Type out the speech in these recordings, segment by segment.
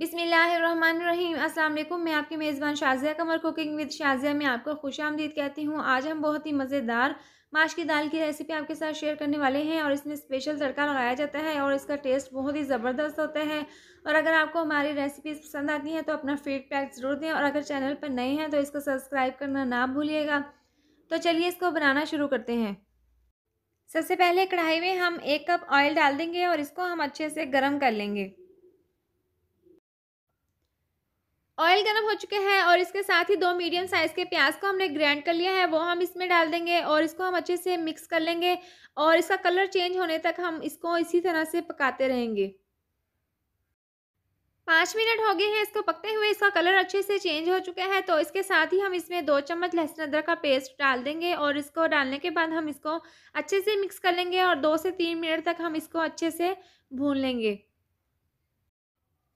बिसमीम अल्लाम मैं आपकी मेज़बान शाजिया कमर कुकिंग विद शाजिया में आपको खुश आमदीद कहती हूँ आज हम बहुत ही मज़ेदार माश की दाल की रेसिपी आपके साथ शेयर करने वाले हैं और इसमें स्पेशल तड़का लगाया जाता है और इसका टेस्ट बहुत ही ज़बरदस्त होता है और अगर आपको हमारी रेसिपीज़ पसंद आती हैं तो अपना फीडबैक ज़रूर दें और अगर चैनल पर नए हैं तो इसको सब्सक्राइब करना ना भूलिएगा तो चलिए इसको बनाना शुरू करते हैं सबसे पहले कढ़ाई में हम एक कप ऑयल डाल देंगे और इसको हम अच्छे से गर्म कर लेंगे ऑयल गर्म हो चुके हैं और इसके साथ ही दो मीडियम साइज़ के प्याज को हमने ग्रैंड कर लिया है वो हम इसमें डाल देंगे और इसको हम अच्छे से मिक्स कर लेंगे और इसका कलर चेंज होने तक हम इसको इसी तरह से पकाते रहेंगे पाँच मिनट हो गए हैं इसको पकते हुए इसका कलर अच्छे से चेंज हो चुका है तो इसके साथ ही हम इसमें दो चम्मच लहसुन अदरक का पेस्ट डाल देंगे और इसको डालने के बाद हम इसको अच्छे से मिक्स कर लेंगे और दो से तीन मिनट तक हम इसको अच्छे से भून लेंगे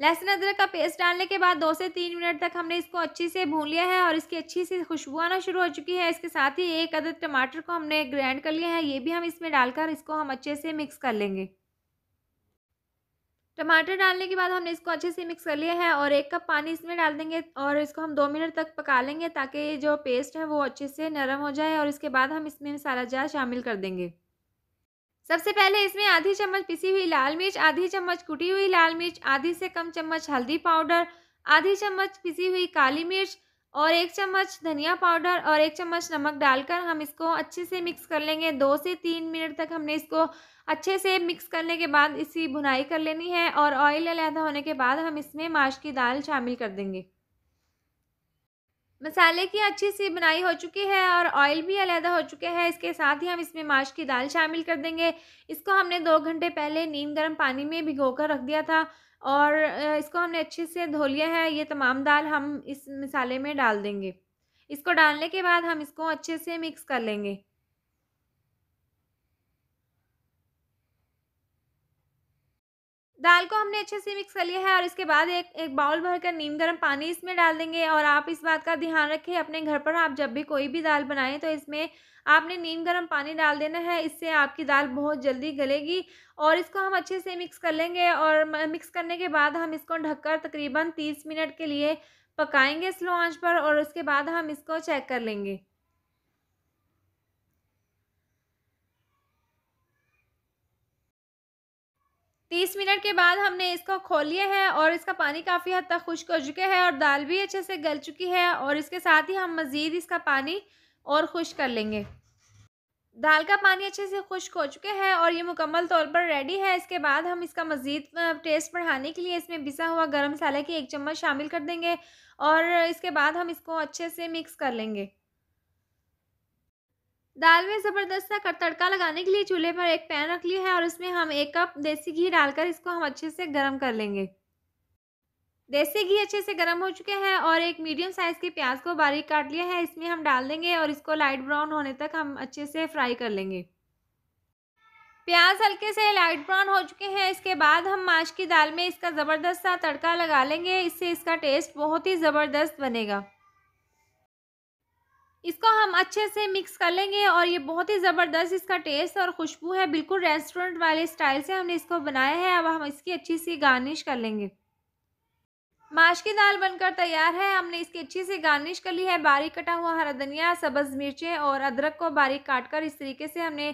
लहसुन अदरक का पेस्ट डालने के बाद दो से तीन मिनट तक हमने इसको अच्छे से भून लिया है और इसकी अच्छी सी खुशबू आना शुरू हो चुकी है इसके साथ ही एक अदर टमाटर को हमने ग्राइंड कर लिया है ये भी हम इसमें डालकर इसको हम अच्छे से मिक्स कर लेंगे टमाटर डालने के बाद हमने इसको अच्छे से मिक्स कर लिया है और एक कप पानी इसमें डाल देंगे और इसको हम दो मिनट तक पका लेंगे ताकि जो पेस्ट है वो अच्छे से नरम हो जाए और इसके बाद हम इसमें मसाला जार शामिल कर देंगे सबसे पहले इसमें आधी चम्मच पिसी हुई लाल मिर्च आधी चम्मच कुटी हुई लाल मिर्च आधी से कम चम्मच हल्दी पाउडर आधी चम्मच पिसी हुई काली मिर्च और एक चम्मच धनिया पाउडर और एक चम्मच नमक डालकर हम इसको अच्छे से मिक्स कर लेंगे दो से तीन मिनट तक हमने इसको अच्छे से मिक्स करने के बाद इसकी भुनाई कर लेनी है और ऑयल अलहदा होने के बाद हम इसमें माश की दाल शामिल कर देंगे मसाले की अच्छी सी बनाई हो चुकी है और ऑयल भी अलहदा हो चुके हैं इसके साथ ही हम इसमें माश की दाल शामिल कर देंगे इसको हमने दो घंटे पहले नीम गर्म पानी में भिगो कर रख दिया था और इसको हमने अच्छे से धो लिया है ये तमाम दाल हम इस मसाले में डाल देंगे इसको डालने के बाद हम इसको अच्छे से मिक्स कर लेंगे दाल को हमने अच्छे से मिक्स कर लिया है और इसके बाद एक एक बाउल भरकर नीम गर्म पानी इसमें डाल देंगे और आप इस बात का ध्यान रखें अपने घर पर आप जब भी कोई भी दाल बनाएं तो इसमें आपने नीम गर्म पानी डाल देना है इससे आपकी दाल बहुत जल्दी गलेगी और इसको हम अच्छे से मिक्स कर लेंगे और मिक्स करने के बाद हम इसको ढककर तकरीबन तीस मिनट के लिए पकाएंगे स्लो आंच पर और उसके बाद हम इसको चेक कर लेंगे तीस मिनट के बाद हमने इसको खोल लिया है और इसका पानी काफ़ी हद तक खुश्क हो चुके हैं और दाल भी अच्छे से गल चुकी है और इसके साथ ही हम मज़ीद इसका पानी और खुश कर लेंगे दाल का पानी अच्छे से खुश्क हो चुके हैं और ये मुकम्मल तौर पर रेडी है इसके बाद हम इसका मज़ीद टेस्ट बढ़ाने के लिए इसमें पिसा हुआ गर्म मसाले की एक चम्मच शामिल कर देंगे और इसके बाद हम इसको अच्छे से मिक्स कर लेंगे दाल में ज़बरदस्त कर तड़का लगाने के लिए चूल्हे पर एक पैन रख लिया है और उसमें हम एक कप देसी घी डालकर इसको हम अच्छे से गर्म कर लेंगे देसी घी अच्छे से गर्म हो चुके हैं और एक मीडियम साइज़ के प्याज को बारीक काट लिया है इसमें हम डाल देंगे और इसको लाइट ब्राउन होने तक हम अच्छे से फ्राई कर लेंगे प्याज हल्के से लाइट ब्राउन हो चुके हैं इसके बाद हम माश की दाल में इसका ज़बरदस्त सा तड़का लगा लेंगे इससे इसका टेस्ट बहुत ही ज़बरदस्त बनेगा इसको हम अच्छे से मिक्स कर लेंगे और ये बहुत ही ज़बरदस्त इसका टेस्ट और खुशबू है बिल्कुल रेस्टोरेंट वाले स्टाइल से हमने इसको बनाया है अब हम इसकी अच्छी सी गार्निश कर लेंगे माश की दाल बनकर तैयार है हमने इसकी अच्छी से गार्निश कर ली है बारीक कटा हुआ हरा धनिया सब्ज़ मिर्चें और अदरक को बारीक काट कर इस तरीके से हमने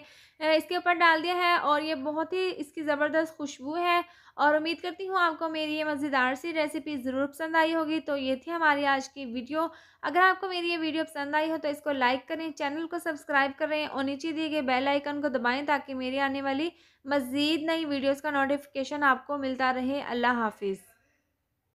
इसके ऊपर डाल दिया है और ये बहुत ही इसकी ज़बरदस्त खुशबू है और उम्मीद करती हूँ आपको मेरी ये मज़ेदार सी रेसिपी ज़रूर पसंद आई होगी तो ये थी हमारी आज की वीडियो अगर आपको मेरी ये वीडियो पसंद आई हो तो इसको लाइक करें चैनल को सब्सक्राइब करें और नीचे दिए गए बेल आइकन को दबाएं ताकि मेरी आने वाली मज़ीद नई वीडियोज़ का नोटिफिकेशन आपको मिलता रहे अल्लाह हाफिज़